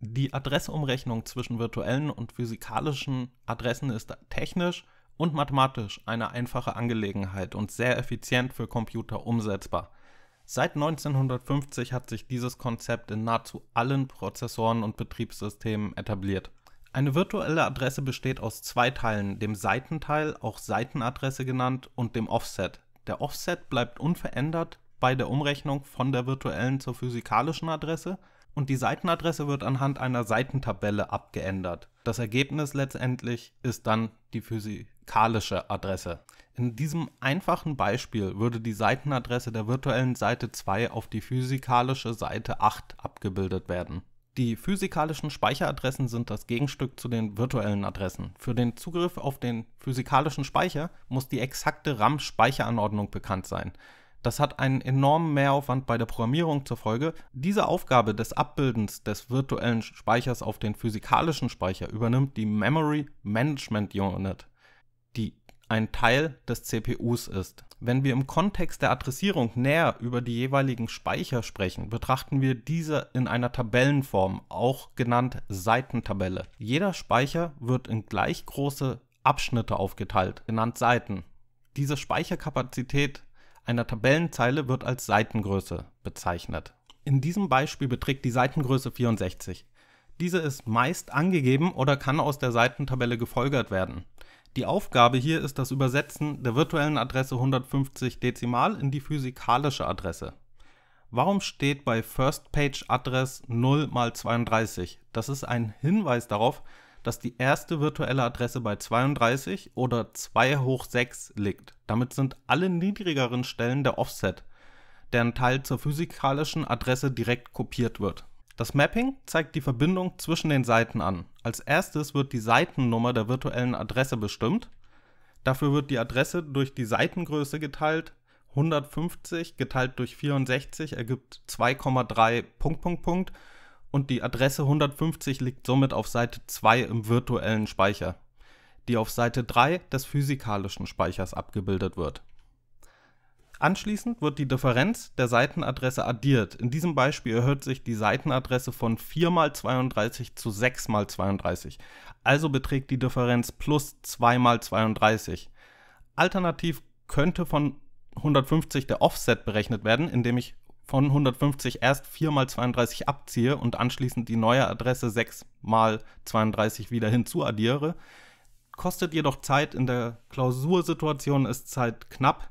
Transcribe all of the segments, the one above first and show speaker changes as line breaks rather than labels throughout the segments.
Die Adressumrechnung zwischen virtuellen und physikalischen Adressen ist technisch und mathematisch eine einfache Angelegenheit und sehr effizient für Computer umsetzbar. Seit 1950 hat sich dieses Konzept in nahezu allen Prozessoren und Betriebssystemen etabliert. Eine virtuelle Adresse besteht aus zwei Teilen, dem Seitenteil, auch Seitenadresse genannt, und dem Offset. Der Offset bleibt unverändert bei der Umrechnung von der virtuellen zur physikalischen Adresse und die Seitenadresse wird anhand einer Seitentabelle abgeändert. Das Ergebnis letztendlich ist dann die physikalische Adresse. In diesem einfachen Beispiel würde die Seitenadresse der virtuellen Seite 2 auf die physikalische Seite 8 abgebildet werden. Die physikalischen Speicheradressen sind das Gegenstück zu den virtuellen Adressen. Für den Zugriff auf den physikalischen Speicher muss die exakte RAM-Speicheranordnung bekannt sein. Das hat einen enormen Mehraufwand bei der Programmierung zur Folge. Diese Aufgabe des Abbildens des virtuellen Speichers auf den physikalischen Speicher übernimmt die Memory Management Unit, die ein Teil des CPUs ist. Wenn wir im Kontext der Adressierung näher über die jeweiligen Speicher sprechen, betrachten wir diese in einer Tabellenform, auch genannt Seitentabelle. Jeder Speicher wird in gleich große Abschnitte aufgeteilt, genannt Seiten. Diese Speicherkapazität einer Tabellenzeile wird als Seitengröße bezeichnet. In diesem Beispiel beträgt die Seitengröße 64. Diese ist meist angegeben oder kann aus der Seitentabelle gefolgert werden. Die Aufgabe hier ist das Übersetzen der virtuellen Adresse 150 Dezimal in die physikalische Adresse. Warum steht bei First Page Address 0 mal 32? Das ist ein Hinweis darauf, dass die erste virtuelle Adresse bei 32 oder 2 hoch 6 liegt. Damit sind alle niedrigeren Stellen der Offset, deren Teil zur physikalischen Adresse direkt kopiert wird. Das Mapping zeigt die Verbindung zwischen den Seiten an. Als erstes wird die Seitennummer der virtuellen Adresse bestimmt. Dafür wird die Adresse durch die Seitengröße geteilt. 150 geteilt durch 64 ergibt 2,3 Punkt Punkt Punkt und die Adresse 150 liegt somit auf Seite 2 im virtuellen Speicher, die auf Seite 3 des physikalischen Speichers abgebildet wird. Anschließend wird die Differenz der Seitenadresse addiert. In diesem Beispiel erhöht sich die Seitenadresse von 4 mal 32 zu 6 mal 32. Also beträgt die Differenz plus 2 mal 32. Alternativ könnte von 150 der Offset berechnet werden, indem ich von 150 erst 4 mal 32 abziehe und anschließend die neue Adresse 6 mal 32 wieder hinzuaddiere. Kostet jedoch Zeit, in der Klausursituation ist Zeit knapp,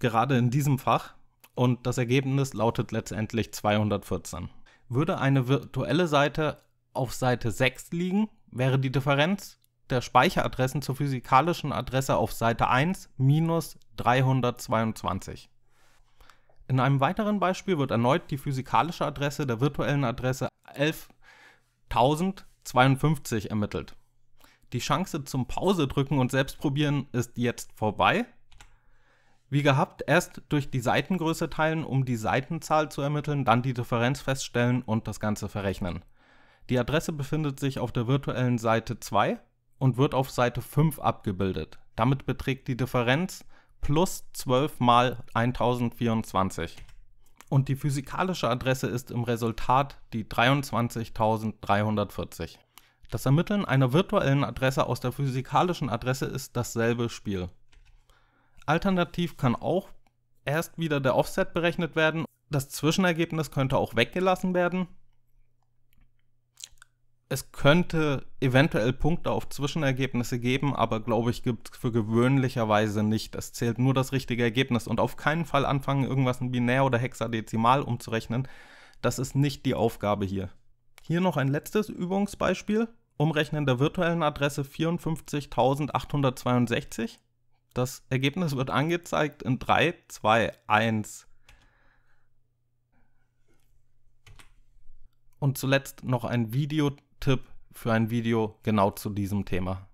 gerade in diesem Fach, und das Ergebnis lautet letztendlich 214. Würde eine virtuelle Seite auf Seite 6 liegen, wäre die Differenz der Speicheradressen zur physikalischen Adresse auf Seite 1 minus 322. In einem weiteren Beispiel wird erneut die physikalische Adresse der virtuellen Adresse 11.052 ermittelt. Die Chance zum Pause drücken und selbst probieren ist jetzt vorbei. Wie gehabt, erst durch die Seitengröße teilen, um die Seitenzahl zu ermitteln, dann die Differenz feststellen und das Ganze verrechnen. Die Adresse befindet sich auf der virtuellen Seite 2 und wird auf Seite 5 abgebildet. Damit beträgt die Differenz plus 12 mal 1024. Und die physikalische Adresse ist im Resultat die 23.340. Das Ermitteln einer virtuellen Adresse aus der physikalischen Adresse ist dasselbe Spiel. Alternativ kann auch erst wieder der Offset berechnet werden. Das Zwischenergebnis könnte auch weggelassen werden es könnte eventuell Punkte auf Zwischenergebnisse geben, aber glaube ich, gibt es für gewöhnlicherweise nicht. Es zählt nur das richtige Ergebnis und auf keinen Fall anfangen, irgendwas in binär oder hexadezimal umzurechnen. Das ist nicht die Aufgabe hier. Hier noch ein letztes Übungsbeispiel. Umrechnen der virtuellen Adresse 54.862. Das Ergebnis wird angezeigt in 3, 2, 1. Und zuletzt noch ein Video Tipp für ein Video genau zu diesem Thema.